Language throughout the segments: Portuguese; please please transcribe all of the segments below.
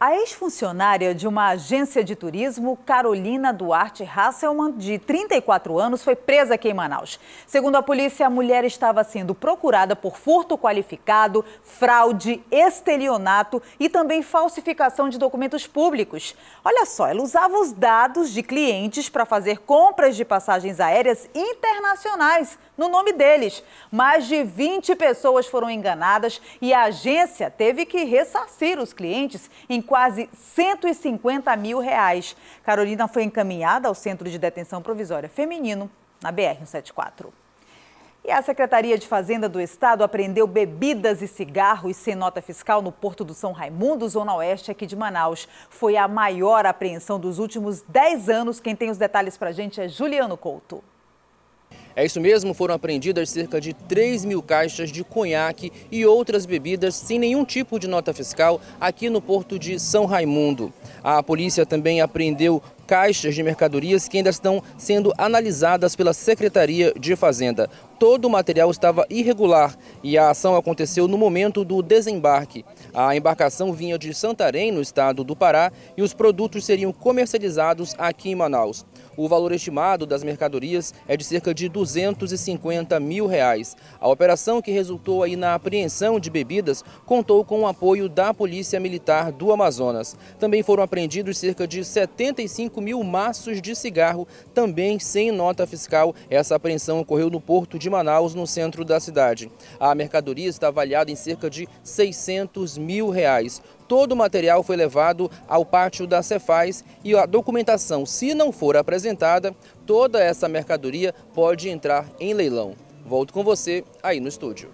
A ex-funcionária de uma agência de turismo, Carolina Duarte Hasselman, de 34 anos, foi presa aqui em Manaus. Segundo a polícia, a mulher estava sendo procurada por furto qualificado, fraude, estelionato e também falsificação de documentos públicos. Olha só, ela usava os dados de clientes para fazer compras de passagens aéreas internacionais no nome deles. Mais de 20 pessoas foram enganadas e a agência teve que ressarcir os clientes em quase 150 mil reais. Carolina foi encaminhada ao Centro de Detenção Provisória Feminino, na BR-174. E a Secretaria de Fazenda do Estado apreendeu bebidas e cigarros sem nota fiscal no Porto do São Raimundo, Zona Oeste, aqui de Manaus. Foi a maior apreensão dos últimos 10 anos. Quem tem os detalhes para a gente é Juliano Couto. É isso mesmo, foram apreendidas cerca de 3 mil caixas de conhaque e outras bebidas sem nenhum tipo de nota fiscal aqui no porto de São Raimundo. A polícia também apreendeu caixas de mercadorias que ainda estão sendo analisadas pela Secretaria de Fazenda. Todo o material estava irregular e a ação aconteceu no momento do desembarque. A embarcação vinha de Santarém, no estado do Pará, e os produtos seriam comercializados aqui em Manaus. O valor estimado das mercadorias é de cerca de 250 mil reais. A operação que resultou aí na apreensão de bebidas contou com o apoio da Polícia Militar do Amazonas. Também foram apreendidos cerca de 75 5 mil maços de cigarro, também sem nota fiscal. Essa apreensão ocorreu no porto de Manaus, no centro da cidade. A mercadoria está avaliada em cerca de 600 mil reais. Todo o material foi levado ao pátio da Cefaz e a documentação, se não for apresentada, toda essa mercadoria pode entrar em leilão. Volto com você aí no estúdio.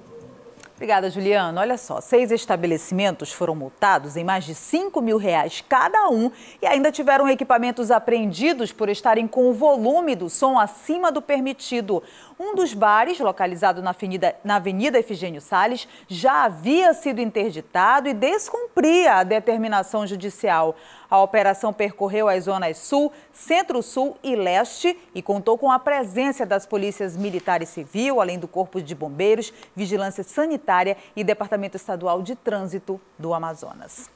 Obrigada, Juliana. Olha só, seis estabelecimentos foram multados em mais de 5 mil reais cada um e ainda tiveram equipamentos apreendidos por estarem com o volume do som acima do permitido. Um dos bares, localizado na Avenida, na avenida Efigênio Salles, já havia sido interditado e descumpria a determinação judicial. A operação percorreu as zonas Sul, Centro-Sul e Leste e contou com a presença das polícias militar e civil, além do Corpo de Bombeiros, Vigilância Sanitária Sanitária e Departamento Estadual de Trânsito do Amazonas.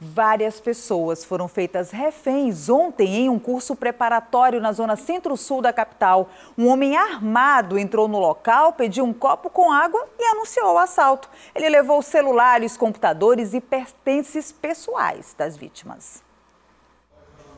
Várias pessoas foram feitas reféns ontem em um curso preparatório na zona centro-sul da capital. Um homem armado entrou no local, pediu um copo com água e anunciou o assalto. Ele levou celulares, computadores e pertences pessoais das vítimas.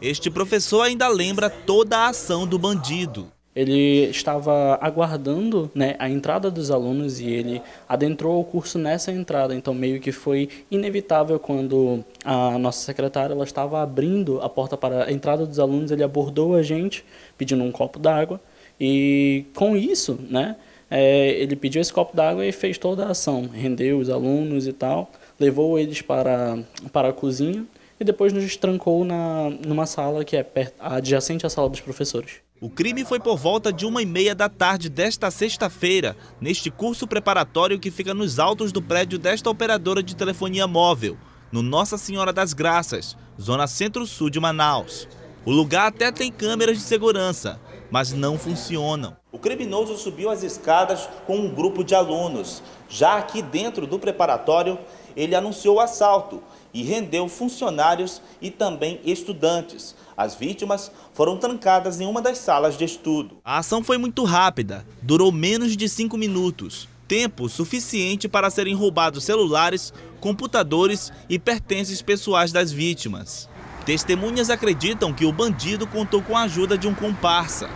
Este professor ainda lembra toda a ação do bandido ele estava aguardando né, a entrada dos alunos e ele adentrou o curso nessa entrada, então meio que foi inevitável quando a nossa secretária ela estava abrindo a porta para a entrada dos alunos, ele abordou a gente pedindo um copo d'água e com isso, né, é, ele pediu esse copo d'água e fez toda a ação, rendeu os alunos e tal, levou eles para, para a cozinha e depois nos trancou na, numa sala que é perto, adjacente à sala dos professores. O crime foi por volta de uma e meia da tarde desta sexta-feira, neste curso preparatório que fica nos altos do prédio desta operadora de telefonia móvel, no Nossa Senhora das Graças, zona centro-sul de Manaus. O lugar até tem câmeras de segurança, mas não funcionam. O criminoso subiu as escadas com um grupo de alunos. Já aqui dentro do preparatório, ele anunciou o assalto e rendeu funcionários e também estudantes. As vítimas foram trancadas em uma das salas de estudo. A ação foi muito rápida, durou menos de cinco minutos. Tempo suficiente para serem roubados celulares, computadores e pertences pessoais das vítimas. Testemunhas acreditam que o bandido contou com a ajuda de um comparsa.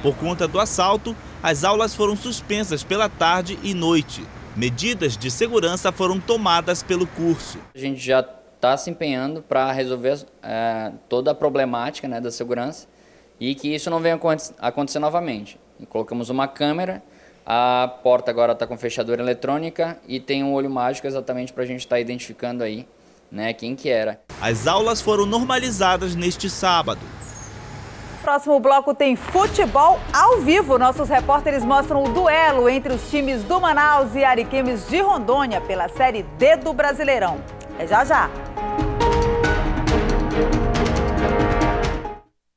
Por conta do assalto, as aulas foram suspensas pela tarde e noite. Medidas de segurança foram tomadas pelo curso. A gente já está se empenhando para resolver é, toda a problemática né, da segurança e que isso não venha acontecer novamente. Colocamos uma câmera, a porta agora está com fechadura eletrônica e tem um olho mágico exatamente para a gente estar tá identificando aí né, quem que era. As aulas foram normalizadas neste sábado. Próximo bloco tem futebol ao vivo. Nossos repórteres mostram o duelo entre os times do Manaus e Ariquemes de Rondônia pela Série D do Brasileirão. É já já!